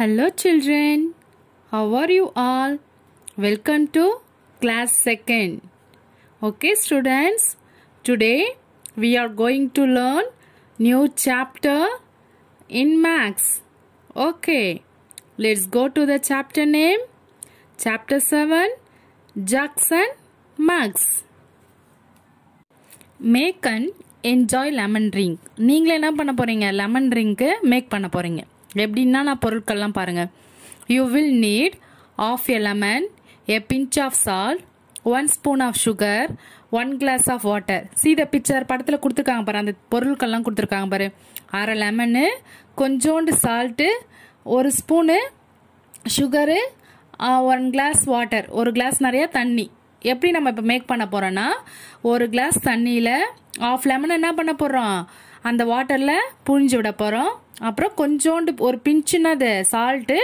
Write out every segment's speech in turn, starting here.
Hello children, how are you all? Welcome to class 2nd. Okay students, today we are going to learn new chapter in max. Okay, let's go to the chapter name. Chapter 7, Jackson Max. Make and enjoy lemon drink. நீங்களே என்ன lemon drink lemon make make பண்ண எப்படின்னா நான் பொருட்கள்லாம் பாருங்கள் you will need of a lemon a pinch of salt one spoon of sugar one glass of water சீத picture படத்தில் கொடுத்துருக்காங்க பாரு அந்த பொருட்கள்லாம் கொடுத்துருக்காங்க பாரு அரை லெமனு கொஞ்சோண்டு சால்ட்டு ஒரு spoon sugar one glass water ஒரு கிளாஸ் நிறையா தண்ணி எப்படி நம்ம இப்போ மேக் பண்ண போகிறோன்னா ஒரு கிளாஸ் தண்ணியில் ஆஃப் லெமன் என்ன பண்ண போகிறோம் அந்த வாட்டரில் புழிஞ்சு விட போகிறோம் அப்புறம் கொஞ்சோண்டு ஒரு பிஞ்சினது சால்ட்டு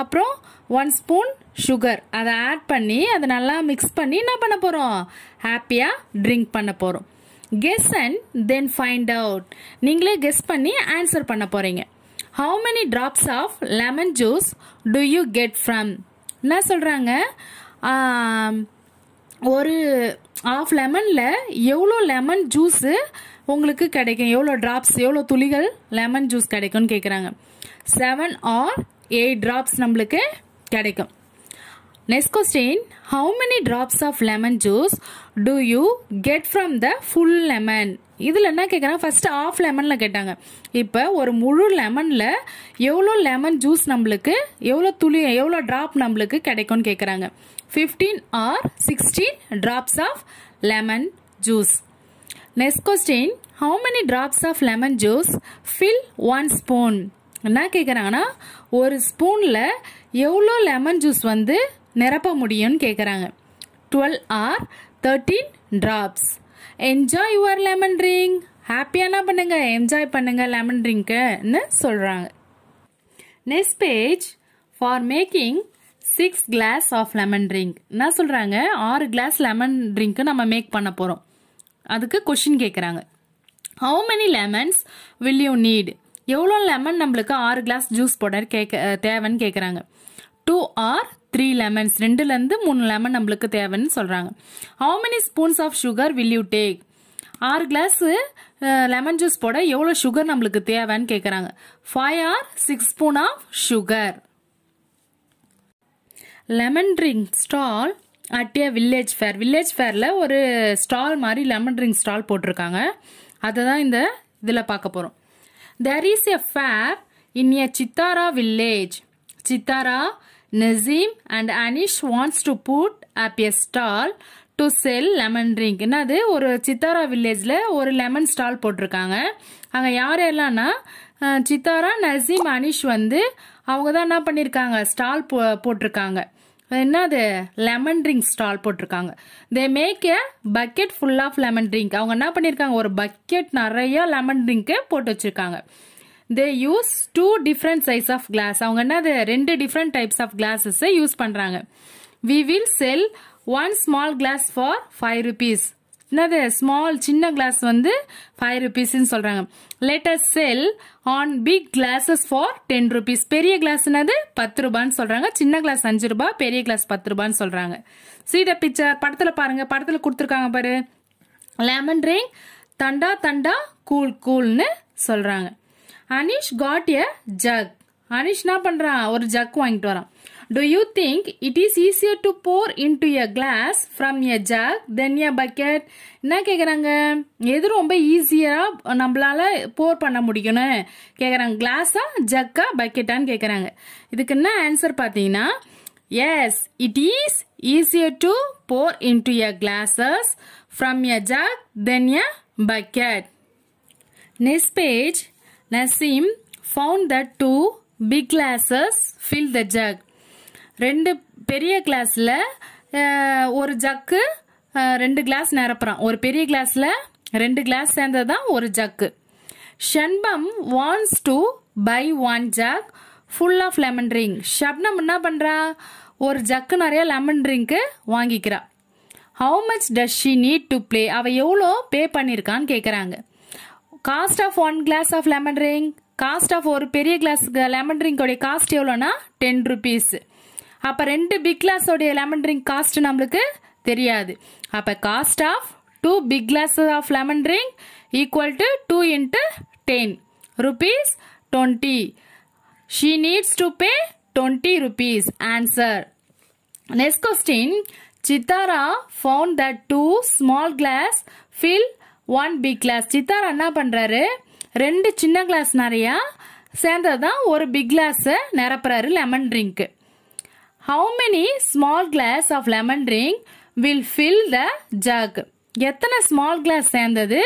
அப்புறம் ஒன் ஸ்பூன் சுகர் அதை ஆட் பண்ணி அதை நல்லா மிக்ஸ் பண்ணி என்ன பண்ண போகிறோம் ஹாப்பியாக ட்ரிங்க் பண்ண போகிறோம் guess and then find out நீங்களே கெஸ் பண்ணி ஆன்சர் பண்ண போகிறீங்க how many drops of lemon juice do you get from என்ன சொல்கிறாங்க ஒரு ஆஃப் லெமனில் எவ்வளோ லெமன் ஜூஸு உங்களுக்கு கிடைக்கும் எவ்வளோ ட்ராப்ஸ் எவ்வளோ துளிகள் லெமன் ஜூஸ் கிடைக்கும்னு கேட்குறாங்க செவன் ஆர் எயிட் ட்ராப்ஸ் நம்மளுக்கு கிடைக்கும் next question how many drops of lemon juice do you get from the full lemon இதில் என்ன கேட்குறாங்க ஃபஸ்ட்டு ஆஃப் லெமனில் கேட்டாங்க இப்போ ஒரு முழு லெமனில் எவ்வளோ லெமன் ஜூஸ் நம்மளுக்கு எவ்வளோ துளி எவ்வளோ ட்ராப் நம்மளுக்கு கிடைக்கும்னு கேட்குறாங்க 15 or 16 drops of lemon juice. Next question, how many drops of lemon juice fill one spoon? என்ன கேட்குறாங்கன்னா ஒரு ஸ்பூனில் எவ்வளோ லெமன் ஜூஸ் வந்து நிரப்ப முடியும்னு கேட்குறாங்க twelve or thirteen drops enjoy your lemon drink ஹாப்பியானா பண்ணுங்கள் என்ஜாய் பண்ணுங்கள் லெமன் ட்ரிங்க்குன்னு சொல்கிறாங்க next page for making six glass of lemon drink என்ன சொல்கிறாங்க ஆறு கிளாஸ் லெமன் ட்ரிங்க்கு நம்ம மேக் பண்ண போகிறோம் அதுக்கு கொஷின் கேட்குறாங்க how many lemons will you need எவ்வளோ லெமன் நம்மளுக்கு ஆறு கிளாஸ் ஜூஸ் போட கேட்க தேவைன்னு கேட்குறாங்க டூ ஆர் த்ரீ லெமன்ஸ் ரெண்டுலேருந்து மூணு லெமன் நம்மளுக்கு தேவைன்னு சொல்கிறாங்க how many spoons of sugar will you take ஆறு கிளாஸு லெமன் ஜூஸ் போட எவ்வளோ சுகர் நம்மளுக்கு தேவைன்னு கேட்குறாங்க five or six spoon of sugar lemon drink stall at a village fair village ஃபேரில் ஒரு ஸ்டால் மாதிரி லெமன் ட்ரிங்க் ஸ்டால் போட்டிருக்காங்க அதை தான் இந்த இதில் பார்க்க போகிறோம் there is a fair in a Sitara village Sitara Naseem and Anish wants to put up a stall to sell lemon drink என்னது ஒரு சித்தாரா வில்லேஜில் ஒரு லெமன் ஸ்டால் போட்டிருக்காங்க அங்கே யார் எல்லாம்னா சித்தாரா நசீம் அனிஷ் வந்து அவங்க தான் என்ன பண்ணியிருக்காங்க ஸ்டால் போ போட்டிருக்காங்க என்னது லெமன் ட்ரிங்க் ஸ்டால் போட்டிருக்காங்க they make a bucket full of lemon drink அவங்க என்ன பண்ணியிருக்காங்க ஒரு பக்கெட் நிறைய லெமன் ட்ரிங்க்கு போட்டு வச்சுருக்காங்க they use two different size of glass அவங்க என்னது ரெண்டு டிஃப்ரெண்ட் டைப்ஸ் ஆஃப் கிளாஸஸை யூஸ் பண்ணுறாங்க we will sell one small glass for five rupees என்னது ஸ்மால் சின்ன கிளாஸ் வந்து ஃபைவ் ருபீஸ்ன்னு சொல்கிறாங்க latest sell on big glasses for ten rupees பெரிய கிளாஸ் என்னது பத்து ரூபான்னு சொல்கிறாங்க சின்ன கிளாஸ் அஞ்சு ரூபா பெரிய கிளாஸ் பத்து ரூபான்னு சொல்கிறாங்க சீத பிக்சர் படத்தில் பாருங்கள் படத்தில் கொடுத்துருக்காங்க பாரு லெமன் ட்ரிங்க் தண்டா தண்டா கூல் கூல்னு சொல்கிறாங்க Anish got a jug Anish என்ன பண்ணுறான் ஒரு ஜக் வாங்கிட்டு வரான் Do you think it is easier to pour into a glass from a jug than a bucket? என்ன கேட்குறாங்க எது ரொம்ப ஈஸியாக நம்மளால போர் பண்ண முடியும்னு கேட்குறாங்க கிளாஸா ஜக்கா பக்கெட்டான்னு கேட்குறாங்க இதுக்கு என்ன ஆன்சர் பார்த்தீங்கன்னா yes it is easier to pour into a glasses from a jug than a bucket next page Naseem found the two big glasses fill the jug ரெண்டு பெரிய கிளாஸில் ஒரு ஜக்கு ரெண்டு கிளாஸ் நிரப்புறான் ஒரு பெரிய கிளாஸில் ரெண்டு கிளாஸ் சேர்ந்தது தான் ஒரு jug Shabnam wants to buy one jug full of lemon drink Shabnam என்ன பண்ணுறா ஒரு ஜக்கு நிறைய லெமன் ட்ரிங்க்கு வாங்கிக்கிறா how much does she need to pay அவள் எவ்வளோ பே பண்ணியிருக்கான்னு கேட்குறாங்க cost of one glass of lemon drink cost of ஒரு பெரிய கிளாஸுக்கு லெமன் ட்ரிங்கோடைய காஸ்ட் எவ்வளோனா டென் ருபீஸ் அப்போ ரெண்டு பிக் கிளாஸோடைய லெமன் ட்ரிங்க் காஸ்ட் நம்மளுக்கு தெரியாது அப்போ cost of two big glass of lemon drink equal to two into ten rupees twenty she needs to pay twenty rupees answer next question Sithara found that two small glass fill one big glass Sithara என்ன பண்ணுறாரு ரெண்டு சின்ன class நிறையா தான் ஒரு big கிளாஸை நிரப்புறாரு lemon drink how many small glass of lemon drink will fill the jug எத்தனை ஸ்மால் கிளாஸ் சேர்ந்தது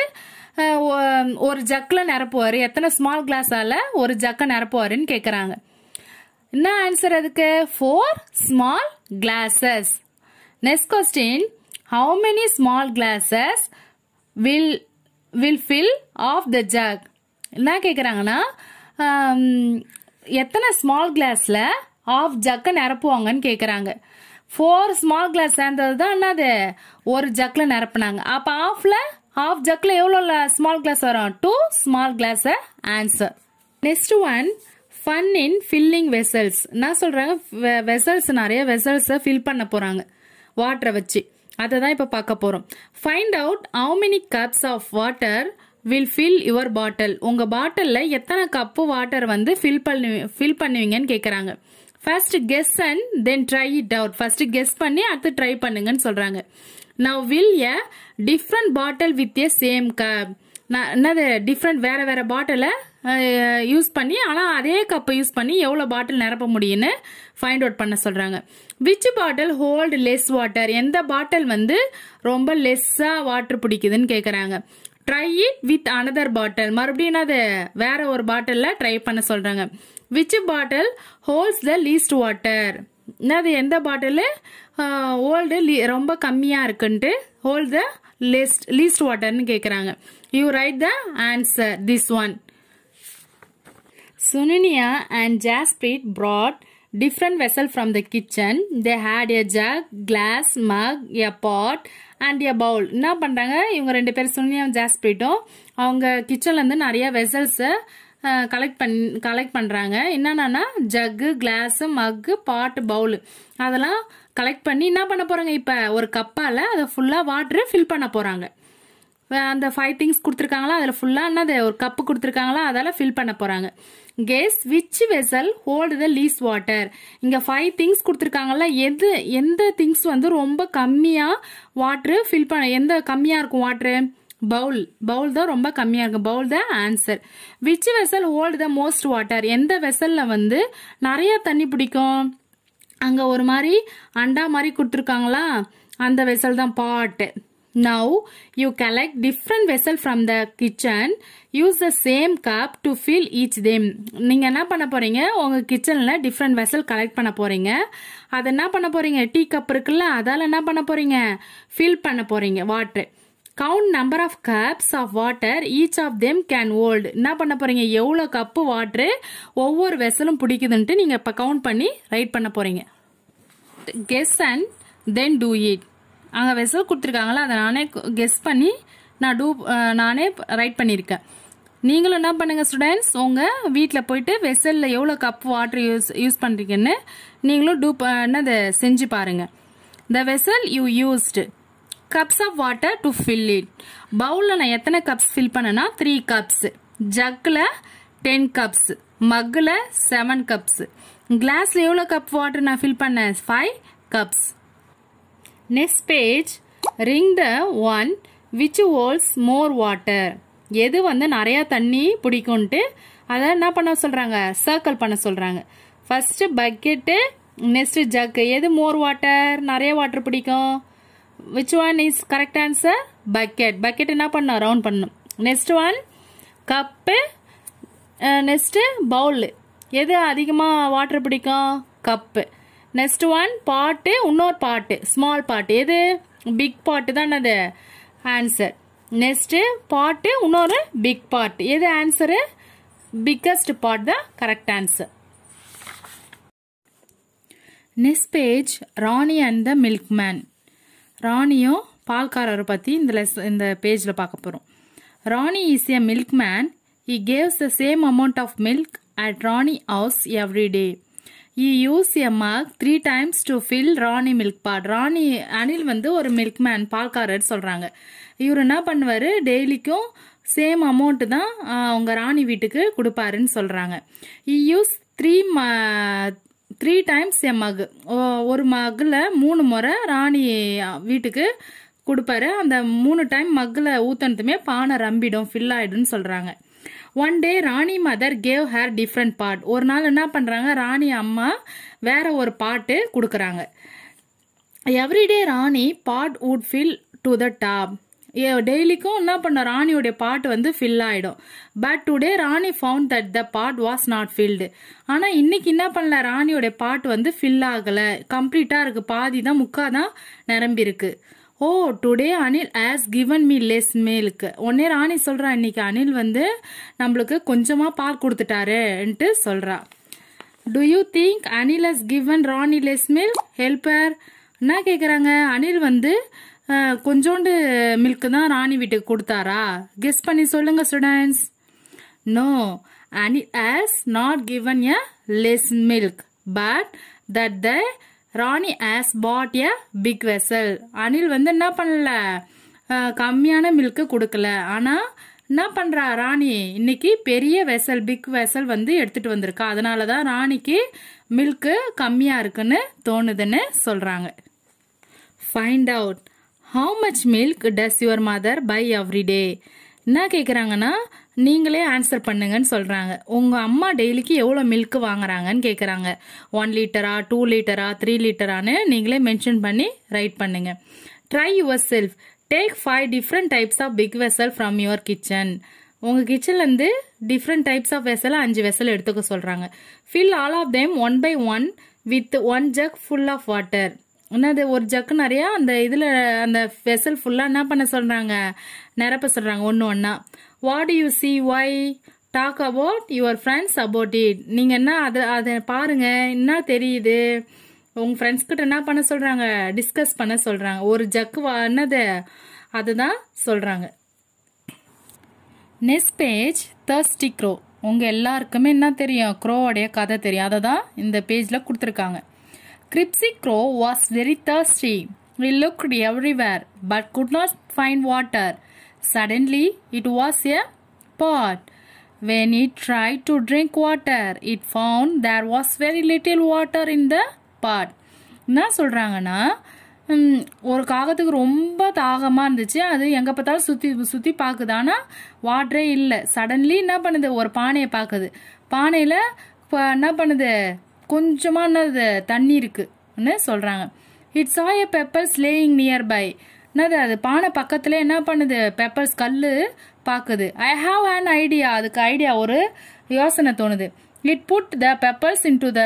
ஒரு ஜக்கில் நிரப்புவார் எத்தனை ஸ்மால் கிளாஸால் ஒரு ஜக்கை நிரப்புவாருன்னு கேட்குறாங்க என்ன ஆன்சர் அதுக்கு four small glasses next question how many small glasses will will fill half the jug என்ன கேட்குறாங்கன்னா எத்தனை ஸ்மால் கிளாஸில் ஆஃப் ஜக்கை நிரப்புவாங்கன்னு கேட்குறாங்க ஃபோர் ஸ்மால் கிளாஸ் சேர்ந்தது தான் அது ஒரு ஜக்கில் நிரப்புனாங்க அப்போ ஆஃபில் ஆஃப் ஜக்கில் எவ்வளோ ஸ்மால் கிளாஸ் வரும் டூ ஸ்மால் கிளாஸை answer next one fun in filling vessels நான் சொல்கிறாங்க வெசல்ஸ் நிறைய வெசல்ஸை ஃபில் பண்ண போகிறாங்க வாட்டரை வச்சு அதை தான் இப்போ பார்க்க போகிறோம் find out how many cups of water will fill your bottle உங்கள் பாட்டிலில் எத்தனை கப்பு வாட்டர் வந்து ஃபில் பண்ணு ஃபில் பண்ணுவீங்கன்னு கேட்குறாங்க first guess and then try it out first guess பண்ணி அடுத்து ட்ரை பண்ணுங்கன்னு சொல்றாங்க நான் will a different bottle with a same cup நான் என்னது டிஃப்ரெண்ட் வேற வேற பாட்டிலை யூஸ் பண்ணி ஆனால் அதே கப்பை யூஸ் பண்ணி எவ்வளோ பாட்டில் நிரப்ப முடியும்னு ஃபைண்ட் அவுட் பண்ண சொல்கிறாங்க which bottle hold less water எந்த பாட்டில் வந்து ரொம்ப லெஸ்ஸாக வாட்டர் பிடிக்குதுன்னு கேட்குறாங்க try it with another bottle மறுபடியும் அது வேற ஒரு பாட்டிலில் ட்ரை பண்ண சொல்கிறாங்க which bottle holds the least water என்னது எந்த பாட்டிலு ஓல்டு ரொம்ப கம்மியாக இருக்குன்ட்டு ஹோல் த லெஸ்ட் லீஸ்ட் வாட்டர்னு கேட்குறாங்க you write the answer this one சுனினியா and Jaspreet brought different vessel from the kitchen they had a jug, glass mug a pot and a bowl என்ன பண்ணுறாங்க இவங்க ரெண்டு பேரும் சுனியா ஜாஸ்பிரிட்டும் அவங்க கிச்சன்லேருந்து நிறைய வெசல்ஸை கலெக்ட் பண் கலெக்ட் பண்ணுறாங்க என்னென்னா ஜக்கு கிளாஸு மக்கு பாட்டு பவுலு அதெல்லாம் கலெக்ட் பண்ணி என்ன பண்ண போகிறாங்க இப்போ ஒரு கப்பால் அதை ஃபுல்லாக வாட்ரு ஃபில் பண்ண போகிறாங்க அந்த ஃபைவ் திங்ஸ் கொடுத்துருக்காங்களா அதில் ஃபுல்லாக அது ஒரு கப்பு கொடுத்துருக்காங்களா அதால் ஃபில் பண்ண போகிறாங்க guess which vessel hold the least water இங்கே ஃபைவ் திங்ஸ் கொடுத்துருக்காங்களா எது எந்த திங்ஸ் வந்து ரொம்ப கம்மியாக வாட்ரு ஃபில் பண்ண எந்த கம்மியாக இருக்கும் வாட்ரு பவுல் பவுல் தான் ரொம்ப கம்மியாக இருக்கும் bowl the answer which vessel hold the most water எந்த வெசலில் வந்து நிறைய தண்ணி பிடிக்கும் அங்கே ஒரு மாதிரி அண்டா மாதிரி கொடுத்துருக்காங்களா அந்த வெசல் தான் pot now you collect different vessel from the kitchen use the same cup to fill each them நீங்கள் என்ன பண்ண போகிறீங்க உங்கள் கிச்சனில் டிஃப்ரெண்ட் வெசல் கலெக்ட் பண்ண போகிறீங்க அதை என்ன பண்ண போகிறீங்க டீ கப் இருக்குல்ல அதால் என்ன பண்ண போகிறீங்க ஃபில் பண்ண போகிறீங்க water count number of cups of water each of them can hold என்ன பண்ண போகிறீங்க எவ்வளோ கப்பு வாட்ரு ஒவ்வொரு வெசலும் பிடிக்குதுன்ட்டு நீங்கள் இப்போ கவுண்ட் பண்ணி ரைட் பண்ண போகிறீங்க guess and then do it அங்கே வெசல் கொடுத்துருக்காங்களா அதை நானே கெஸ் பண்ணி நான் டூ நானே ரைட் பண்ணியிருக்கேன் நீங்களும் என்ன பண்ணுங்கள் ஸ்டூடெண்ட்ஸ் உங்கள் வீட்டில் போயிட்டு வெசலில் எவ்வளோ கப் வாட்டர் யூஸ் யூஸ் பண்ணுறீங்கன்னு நீங்களும் டூ அதை செஞ்சு பாருங்கள் the vessel you used cups of water to fill it பவுலில் நான் எத்தனை கப்ஸ் ஃபில் பண்ணேன்னா த்ரீ கப்ஸ் ஜக்கில் டென் கப்ஸ் மக்கில் செவன் கப்ஸ் கிளாஸில் எவ்வளோ கப் வாட்டர் நான் ஃபில் பண்ணேன் five cups next page ring the one which holds more water எது வந்து நிறையா தண்ணி பிடிக்கும்ட்டு அதை என்ன பண்ண சொல்கிறாங்க சர்க்கிள் பண்ண சொல்கிறாங்க ஃபஸ்ட்டு பக்கெட்டு நெக்ஸ்ட்டு ஜக்கு எது மோர் வாட்டர் நிறைய வாட்டர் பிடிக்கும் which one is correct answer bucket bucket என்ன பண்ணும் ரவுண்ட் பண்ணும் next one cup next bowl எது அதிகமாக வாட்டர் பிடிக்கும் கப்பு நெக்ஸ்ட் ஒன் பாட்டு இன்னொரு பாட்டு ஸ்மால் பாட்டு எது பிக் பாட்டு தான் அது ஆன்சர் நெக்ஸ்ட்டு பாட்டு இன்னொரு பிக் பாட் எது ஆன்சரு பிக்கஸ்ட் பாட் தான் correct answer next page Rani and the milkman ராணியும் பால்காரரை பற்றி இந்த லெஸ் இந்த பேஜில் பார்க்க போகிறோம் Rani is a milkman he gives the same amount of milk at Rani house every day he use a mug three times to fill Rani milk pot Rani Anil வந்து ஒரு மில்க் மேன் பால்காரர் சொல்கிறாங்க இவர் என்ன பண்ணுவார் டெய்லிக்கும் சேம் அமௌண்ட்டு தான் அவங்க ராணி வீட்டுக்கு கொடுப்பாருன்னு சொல்கிறாங்க இ யூஸ் த்ரீ ம த்ரீ டைம்ஸ் என் மகு ஒரு மகில் மூணு முறை ராணி வீட்டுக்கு கொடுப்பாரு அந்த மூணு டைம் மகில் ஊத்தனதுமே பானை ரம்பிடும் ஃபில் ஆகிடும்னு சொல்கிறாங்க one day Rani mother gave her different pot ஒரு நாள் என்ன பண்ணுறாங்க ராணி அம்மா வேற ஒரு பாட்டு கொடுக்குறாங்க everyday Rani pot would fill to the top டெய்லிக்கும் என்ன பண்ண ராணியோடைய பாட் வந்து ஃபில் ஆகிடும் but today Rani found that the pot was not filled ஆனால் இன்னைக்கு என்ன பண்ணல ராணியோடைய பாட் வந்து ஃபில் ஆகலை கம்ப்ளீட்டாக இருக்குது பாதி தான் முக்கால் தான் நிரம்பியிருக்கு oh today Anil has given me less மேலுக்கு உடனே ராணி சொல்கிறா இன்னைக்கு அனில் வந்து நம்மளுக்கு கொஞ்சமாக பால் கொடுத்துட்டாருன்ட்டு சொல்கிறா do you think Anil has given Rani less milk helper என்ன கேட்குறாங்க அனில் வந்து கொஞ்சோண்டு மில்க்கு தான் ராணி வீட்டுக்கு கொடுத்தாரா கெஸ் பண்ணி சொல்லுங்க students no and it has not given a less milk but that the Rani has pot a big vessel Anil வந்து என்ன பண்ணல கம்மியான மில்க்கு கொடுக்கல ஆனால் என்ன பண்ணுறா ராணி இன்னைக்கு பெரிய வெசல் பிக் வெசல் வந்து எடுத்துகிட்டு வந்திருக்கா அதனால தான் ராணிக்கு மில்க்கு கம்மியாக இருக்குன்னு தோணுதுன்னு சொல்கிறாங்க find out how much milk does your mother buy every day என்ன கேட்குறாங்கன்னா நீங்களே ஆன்சர் பண்ணுங்கன்னு சொல்கிறாங்க உங்கள் அம்மா டெய்லிக்கு எவ்வளோ மில்க் வாங்குறாங்கன்னு கேட்குறாங்க ஒன் லிட்டரா டூ லிட்டரா த்ரீ லிட்டரான்னு நீங்களே மென்ஷன் பண்ணி ரைட் பண்ணுங்க try yourself take five different types of big vessel from your kitchen உங்கள் கிச்சன்லேருந்து டிஃப்ரெண்ட் டைப்ஸ் ஆஃப் வெசல் அஞ்சு வெசல் எடுத்துக்க சொல்கிறாங்க fill all of them one by one with one jug full of water என்னது ஒரு jug நிறையா அந்த இதில் அந்த வெசல் ஃபுல்லாக என்ன பண்ண சொல்கிறாங்க நிரப்ப சொல்கிறாங்க ஒன்று ஒன்றா what you see why talk about your friends about it நீங்கள் என்ன அதை அதை பாருங்கள் என்ன தெரியுது உங்கள் ஃப்ரெண்ட்ஸ் கிட்ட என்ன பண்ண சொல்கிறாங்க டிஸ்கஸ் பண்ண சொல்கிறாங்க ஒரு ஜக்கு என்னது அதுதான் சொல்கிறாங்க நெக்ஸ்ட் பேஜ் தர்ஸ்டி க்ரோ உங்கள் எல்லாருக்குமே என்ன தெரியும் க்ரோவோடைய கதை தெரியும் அதை தான் இந்த பேஜில் கொடுத்துருக்காங்க Cripsy Crow was very thirsty. We looked everywhere but could not find water. Suddenly, it was a pot. When it tried to drink water, it found there was very little water in the pot. என்ன சொல்கிறாங்கன்னா ஒரு காகத்துக்கு ரொம்ப தாகமாக இருந்துச்சு அது எங்கே பார்த்தாலும் சுற்றி சுற்றி பார்க்குது ஆனால் வாட்டரே இல்லை சடன்லி என்ன பண்ணுது ஒரு பானையை பார்க்குது பானையில் என்ன பண்ணுது கொஞ்சமான தண்ணி இருக்குன்னு சொல்கிறாங்க இட்ஸ் ஆய பெப்பர்ஸ் லேயிங் நியர் பை என்னது அது பானை பக்கத்தில் என்ன பண்ணுது பெப்பர்ஸ் கல் பார்க்குது ஐ ஹாவ் அன் ஐடியா அதுக்கு ஐடியா ஒரு யோசனை தோணுது it put the pebbles into the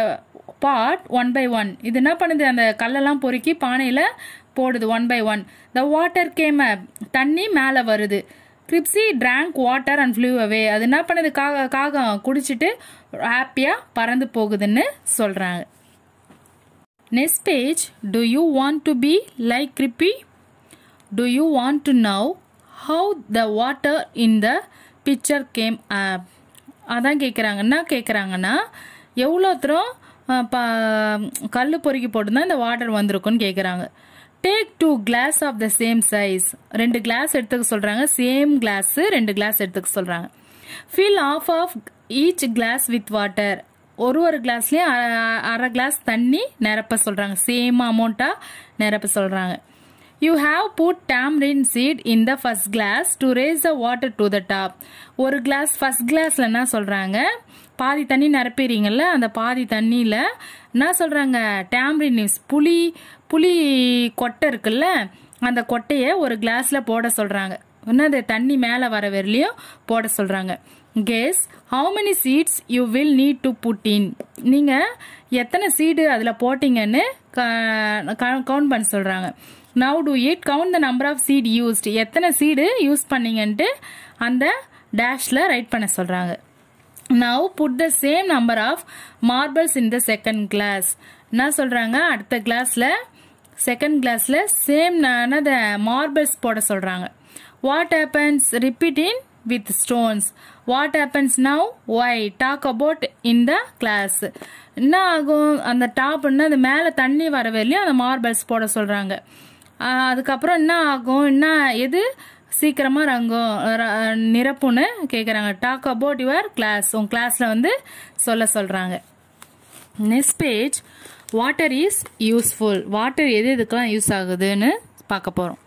pot one by one இது என்ன பண்ணுது அந்த கல்லெல்லாம் பொறுக்கி பானையில் போடுது one by one the water came தண்ணி மேலே வருது கிரிப்ஸி drank water and flew away அது என்ன பண்ணுது காக காகம் குடிச்சிட்டு ஹாப்பியாக பறந்து போகுதுன்னு சொல்கிறாங்க next page do you want to be like கிரிப்பி do you want to know how the water in the picture came up அதான் கேட்குறாங்க என்ன கேட்குறாங்கன்னா எவ்வளோ தூரம் கல் பொறுக்கி போட்டுருந்தா இந்த வாட்டர் வந்திருக்குன்னு கேட்குறாங்க take two glass of the same size ரெண்டு கிளாஸ் எடுத்துக்க சொல்கிறாங்க சேம் கிளாஸு ரெண்டு கிளாஸ் எடுத்துக்க சொல்கிறாங்க fill half of each glass with water ஒரு ஒரு கிளாஸ்லேயும் அரை கிளாஸ் தண்ணி நிரப்ப சொல்கிறாங்க சேம் அமௌண்ட்டாக நிரப்ப சொல்கிறாங்க you have put tamarind seed in the first glass to raise the water to the top ஒரு glass first glassல என்ன சொல்கிறாங்க பாதி தண்ணி நிரப்பிடுறீங்கல்ல அந்த பாதி தண்ணியில் என்ன சொல்கிறாங்க டேம்ரின் நியூஸ் புளி புளி கொட்டை இருக்குல்ல அந்த கொட்டையை ஒரு கிளாஸில் போட சொல்கிறாங்க இன்னும் அந்த தண்ணி மேலே வர வரலையும் போட சொல்கிறாங்க guess how many seeds you will need to put in நீங்கள் எத்தனை சீடு அதில் போட்டிங்கன்னு கவுண்ட் பண்ண சொல்கிறாங்க now do it count the number of seed used எத்தனை சீடு யூஸ் பண்ணீங்கன்ட்டு அந்த டேஷில் ரைட் பண்ண சொல்கிறாங்க now put the same number of marbles in the second glass என்ன சொல்கிறாங்க அடுத்த கிளாஸில் செகண்ட் கிளாஸில் சேம் த மார்பிள்ஸ் போட சொல்கிறாங்க what happens repeat in with stones what happens now why talk about in the glass என்ன ஆகும் அந்த டாப்னா அந்த மேலே தண்ணி வர இல்லையோ அந்த மார்பிள்ஸ் போட சொல்கிறாங்க அதுக்கப்புறம் என்ன ஆகும் என்ன எது சீக்கிரமாக ரங்கும் நிரப்புன்னு கேட்குறாங்க டாக் அபவுட் யுவர் கிளாஸ் உங்கள் கிளாஸில் வந்து சொல்ல சொல்கிறாங்க next page water is useful water எது எதுக்கெலாம் யூஸ் ஆகுதுன்னு பார்க்க போகிறோம்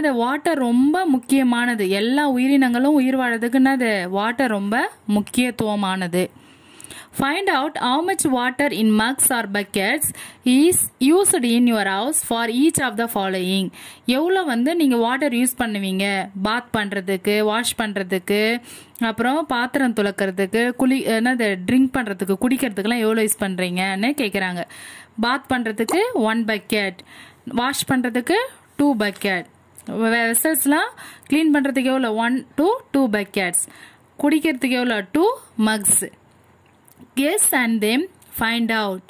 அது வாட்டர் ரொம்ப முக்கியமானது எல்லா உயிரினங்களும் உயிர் வாழறதுக்குன்னா அது வாட்டர் ரொம்ப முக்கியத்துவமானது Find out how much water in mugs or buckets is used in your house for each of the following. எவ்வளோ வந்து நீங்கள் வாட்டர் யூஸ் பண்ணுவீங்க பாத் பண்ணுறதுக்கு வாஷ் பண்ணுறதுக்கு அப்புறம் பாத்திரம் துளக்கிறதுக்கு குளி என்னது ட்ரிங்க் பண்ணுறதுக்கு குடிக்கிறதுக்கெலாம் எவ்வளோ யூஸ் பண்ணுறீங்கன்னு கேட்குறாங்க பாத் பண்ணுறதுக்கு ஒன் பக்கெட் வாஷ் பண்ணுறதுக்கு டூ பக்கெட் வெசல்ஸ்லாம் க்ளீன் பண்ணுறதுக்கு எவ்வளோ ஒன் டூ டூ பக்கெட்ஸ் குடிக்கிறதுக்கு எவ்வளோ two mugs Guess and then find out.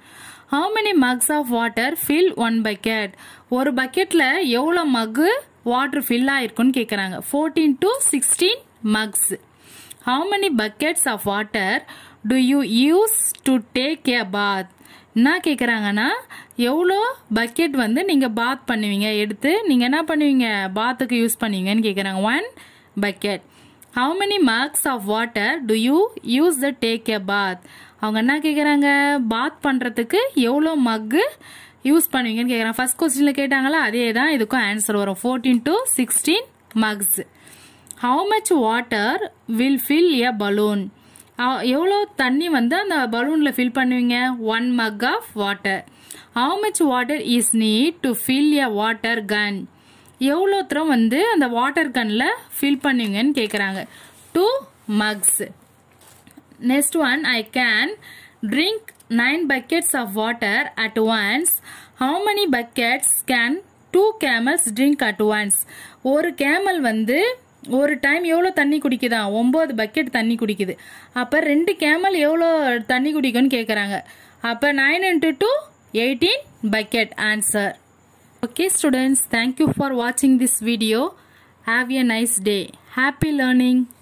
How many mugs of water fill one bucket? ஒரு பக்கெட்டில் எவ்வளோ மகு வாட்டர் ஃபில் ஆயிருக்குன்னு கேட்குறாங்க fourteen to sixteen mugs how many buckets of water do you use to take a bath என்ன கேட்குறாங்கன்னா எவ்வளோ bucket வந்து நீங்கள் பாத் பண்ணுவீங்க எடுத்து நீங்கள் என்ன பண்ணுவீங்க பாத்துக்கு யூஸ் பண்ணுவீங்கன்னு கேட்குறாங்க one bucket how many mugs of water do you use the take a bath அவங்க என்ன கேட்குறாங்க பாத் பண்ணுறதுக்கு எவ்வளோ மக்கு யூஸ் பண்ணுவீங்கன்னு கேட்குறாங்க ஃபஸ்ட் கொஸ்டினில் கேட்டாங்களா அதே தான் இதுக்கும் ஆன்சர் வரும் fourteen to sixteen mugs how much water will fill a balloon எவ்வளோ தண்ணி வந்து அந்த பலூனில் ஃபில் பண்ணுவீங்க one mug of water how much water is need to fill a water gun எவ்வளோ தூரம் வந்து அந்த வாட்டர் கனில் ஃபில் பண்ணுவீங்கன்னு கேட்குறாங்க two mugs next one I can drink nine buckets of water at once how many buckets can two camels drink at once ஒரு camel வந்து ஒரு டைம் எவ்வளோ தண்ணி குடிக்குதா ஒம்பது பக்கெட் தண்ணி குடிக்குது அப்போ ரெண்டு கேமல் எவ்வளோ தண்ணி குடிக்கும்னு கேட்குறாங்க அப்போ nine into two eighteen bucket answer Okay students, thank you for watching this video. Have a nice day. Happy learning.